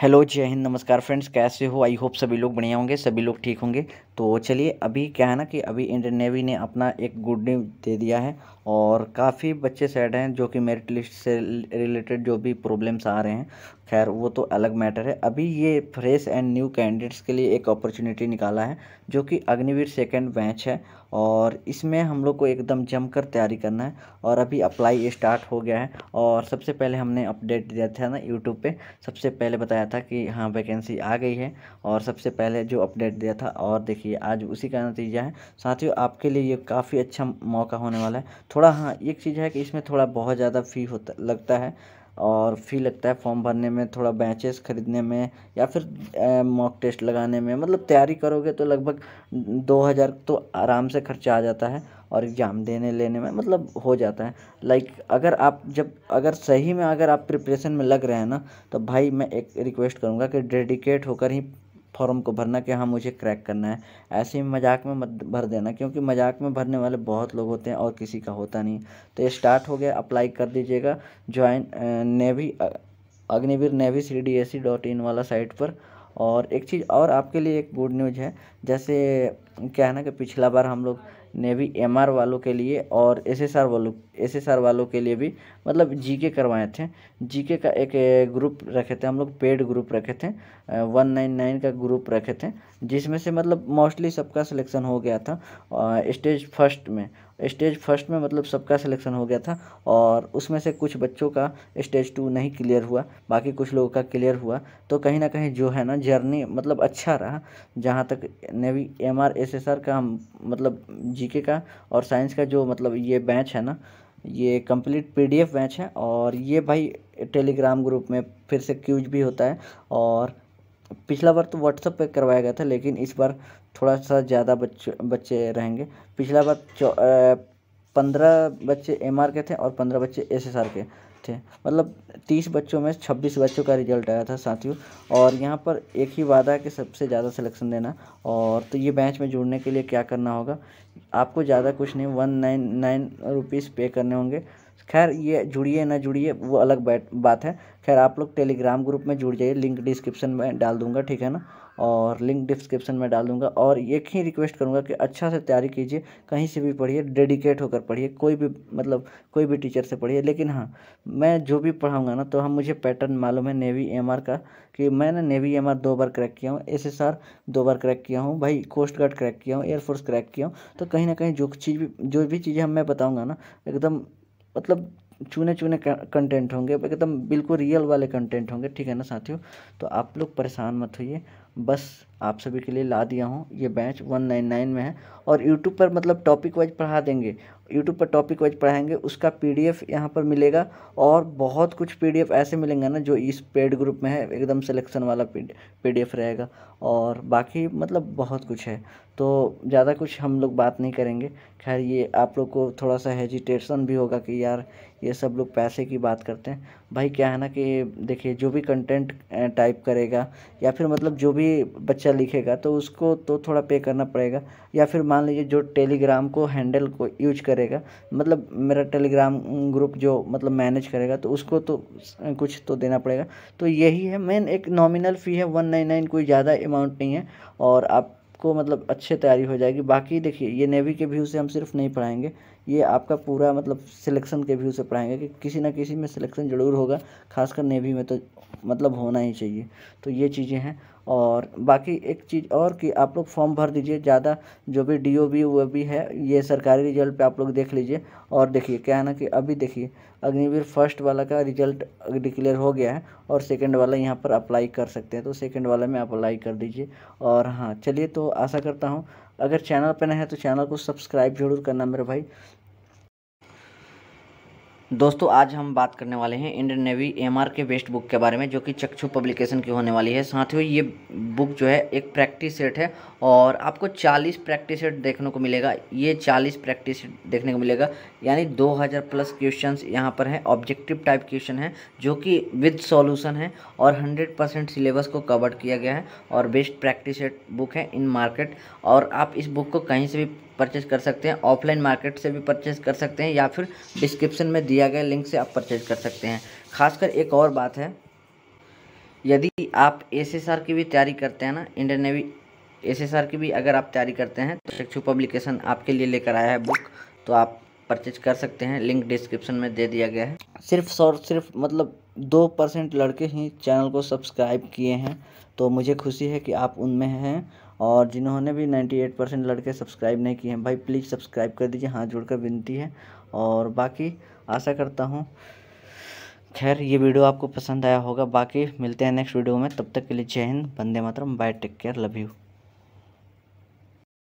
hello जय हिंद नमस्कार friends कैसे हो आई होप सभी लोग बढ़िया होंगे सभी लोग ठीक होंगे तो चलिए अभी क्या है ना कि अभी इंडियन नेवी ने अपना एक गुड न्यूज दे दिया है और काफ़ी बच्चे सैड हैं जो कि मेरिट लिस्ट से रिलेटेड जो भी प्रॉब्लम्स आ रहे हैं खैर वो तो अलग मैटर है अभी ये फ्रेश एंड न्यू कैंडिडेट्स के लिए एक अपॉर्चुनिटी निकाला है जो कि अग्निवीर सेकेंड बैच है और इसमें हम लोग को एकदम जमकर तैयारी करना है और अभी अप्लाई स्टार्ट हो गया है और सबसे पहले हमने अपडेट दिया था ना यूट्यूब पे सबसे पहले बताया था कि हाँ वैकेंसी आ गई है और सबसे पहले जो अपडेट दिया था और देखिए देखिए आज उसी का नतीजा है साथियों आपके लिए ये काफ़ी अच्छा मौका होने वाला है थोड़ा हाँ एक चीज़ है कि इसमें थोड़ा बहुत ज़्यादा फ़ी होता लगता है और फी लगता है फॉर्म भरने में थोड़ा बैचेस ख़रीदने में या फिर मॉक टेस्ट लगाने में मतलब तैयारी करोगे तो लगभग दो हज़ार तो आराम से खर्चा आ जाता है और एग्ज़ाम देने लेने में मतलब हो जाता है लाइक अगर आप जब अगर सही में अगर आप प्रिपरेशन में लग रहे हैं ना तो भाई मैं एक रिक्वेस्ट करूँगा कि डेडिकेट होकर ही फॉर्म को भरना कि हाँ मुझे क्रैक करना है ऐसे ही मजाक में मत भर देना क्योंकि मजाक में भरने वाले बहुत लोग होते हैं और किसी का होता नहीं तो ये स्टार्ट हो गया अप्लाई कर दीजिएगा join navy Agniveer navy C D S C dot in वाला साइट पर और एक चीज़ और आपके लिए एक गुड न्यूज है जैसे क्या है ना कि पिछला बार हम लोग नेवी एम वालों के लिए और एस एस आर वालों एस एस आर वालों के लिए भी मतलब जी के करवाए थे जी के का एक ग्रुप रखे थे हम लोग पेड ग्रुप रखे थे वन नाइन नाइन का ग्रुप रखे थे जिसमें से मतलब मोस्टली सबका सिलेक्शन हो गया था स्टेज फर्स्ट में स्टेज फर्स्ट में मतलब सबका सिलेक्शन हो गया था और उसमें से कुछ बच्चों का स्टेज टू नहीं क्लियर हुआ बाकी कुछ लोगों का क्लियर हुआ तो कहीं ना कहीं जो है ना जर्नी मतलब अच्छा रहा जहाँ तक navy M R S S R का हम मतलब जी के का और साइंस का जो मतलब ये बैच है ना ये कंप्लीट पीडीएफ बैच है और ये भाई टेलीग्राम ग्रुप में फिर से क्यूज भी होता है और पिछला बार तो व्हाट्सअप पे करवाया गया था लेकिन इस बार थोड़ा सा ज़्यादा बच्चे बच्चे रहेंगे पिछला बार पंद्रह बच्चे एम के थे और पंद्रह बच्चे एस के थे मतलब तीस बच्चों में छब्बीस बच्चों का रिजल्ट आया था साथियों और यहाँ पर एक ही वादा है कि सबसे ज़्यादा सिलेक्शन देना और तो ये बैच में जुड़ने के लिए क्या करना होगा आपको ज़्यादा कुछ नहीं वन नाइन नाइन रुपीज़ पे करने होंगे खैर ये जुड़िए ना जुड़िए वो अलग बैट बात है खैर आप लोग टेलीग्राम ग्रुप में जुड़ जाइए लिंक डिस्क्रिप्शन में डाल दूंगा ठीक है ना और लिंक डिस्क्रिप्शन में डाल दूंगा और एक ही रिक्वेस्ट करूंगा कि अच्छा से तैयारी कीजिए कहीं से भी पढ़िए डेडिकेट होकर पढ़िए कोई भी मतलब कोई भी टीचर से पढ़िए लेकिन हाँ मैं जो भी पढ़ाऊँगा ना तो हम मुझे पैटर्न मालूम है नेवी एम का कि मैंने नेवी एम दो बार क्रैक किया हूँ एस दो बार क्रैक किया हूँ भाई कोस्ट गार्ड क्रैक किया हूँ एयरफोर्स क्रैक किया हूँ तो कहीं ना कहीं जो चीज़ भी जो भी चीज़ें हम मैं बताऊँगा ना एकदम मतलब चुने चुने कंटेंट होंगे एकदम बिल्कुल रियल वाले कंटेंट होंगे ठीक है ना साथियों तो आप लोग परेशान मत होइए बस आप सभी के लिए ला दिया हूँ ये बैच 199 में है और यूट्यूब पर मतलब टॉपिक वाइज पढ़ा देंगे यूट्यूब पर टॉपिक वाइज पढ़ाएंगे उसका पी एफ यहाँ पर मिलेगा और बहुत कुछ एफ ऐसे मिलेंगे ना जो इस पेड ग्रुप में है एकदम सिलेक्शन वाला एफ रहेगा और बाकी मतलब बहुत कुछ है तो ज़्यादा कुछ हम लोग बात नहीं करेंगे खैर ये आप लोग को थोड़ा सा हेजिटेशन भी होगा कि यार ये सब लोग पैसे की बात करते हैं भाई क्या है ना कि देखिए जो भी कंटेंट टाइप करेगा या फिर मतलब जो भी भी बच्चा लिखेगा तो उसको तो थोड़ा पे करना पड़ेगा या फिर मान लीजिए जो टेलीग्राम को हैंडल को यूज करेगा मतलब मेरा टेलीग्राम ग्रुप जो मतलब मैनेज करेगा तो उसको तो कुछ तो देना पड़ेगा तो यही है मेन एक नॉमिनल फ़ी है वन नाइन नाइन कोई ज़्यादा अमाउंट नहीं है और आपको मतलब अच्छे तैयारी हो जाएगी बाकी देखिए ये नेवी के व्यू से हम सिर्फ नहीं पढ़ाएंगे ये आपका पूरा मतलब सिलेक्शन के व्यू से पढ़ाएंगे कि किसी ना किसी में सिलेक्शन ज़रूर होगा खासकर नेवी में तो मतलब होना ही चाहिए तो ये चीज़ें हैं और बाकी एक चीज़ और कि आप लोग फॉर्म भर दीजिए ज़्यादा जो भी डी ओ बी वो भी है ये सरकारी रिजल्ट पे आप लोग देख लीजिए और देखिए क्या है ना कि अभी देखिए अग्निवीर फर्स्ट वाला का रिजल्ट डिक्लेयर हो गया है और सेकंड वाला यहाँ पर अप्लाई कर सकते हैं तो सेकंड वाला में आप अप्लाई कर दीजिए और हाँ चलिए तो आशा करता हूँ अगर चैनल पर नए हैं तो चैनल को सब्सक्राइब जरूर करना मेरे भाई दोस्तों आज हम बात करने वाले हैं इंडियन नेवी एमआर के बेस्ट बुक के बारे में जो कि चक्षु पब्लिकेशन की होने वाली है साथ ही ये बुक जो है एक प्रैक्टिस सेट है और आपको 40 प्रैक्टिस सेट देखने को मिलेगा ये 40 प्रैक्टिस सेट देखने को मिलेगा यानी 2000 प्लस क्वेश्चंस यहाँ पर हैं ऑब्जेक्टिव टाइप क्वेश्चन हैं जो कि विद सॉल्यूशन है और हंड्रेड सिलेबस को कवर किया गया है और बेस्ट प्रैक्टिस सेट बुक है इन मार्केट और आप इस बुक को कहीं से भी परचेज कर सकते हैं ऑफलाइन मार्केट से भी परचेज कर सकते हैं या फिर डिस्क्रिप्शन में दिया गया लिंक से आप परचेज कर सकते हैं खासकर एक और बात है यदि आप एस की भी तैयारी करते हैं ना इंडियन नेवी एस की भी अगर आप तैयारी करते हैं तो शिक्षु पब्लिकेशन आपके लिए लेकर आया है बुक तो आप परचेज कर सकते हैं लिंक डिस्क्रिप्शन में दे दिया गया है सिर्फ और सिर्फ मतलब दो परसेंट लड़के ही चैनल को सब्सक्राइब किए हैं तो मुझे खुशी है कि आप उनमें हैं और जिन्होंने भी 98 परसेंट लड़के सब्सक्राइब नहीं किए हैं भाई प्लीज़ सब्सक्राइब कर दीजिए हाथ जोड़कर विनती है और बाकी आशा करता हूँ खैर ये वीडियो आपको पसंद आया होगा बाकी मिलते हैं नेक्स्ट वीडियो में तब तक के लिए जय हिंद बंदे मातरम bye take care love you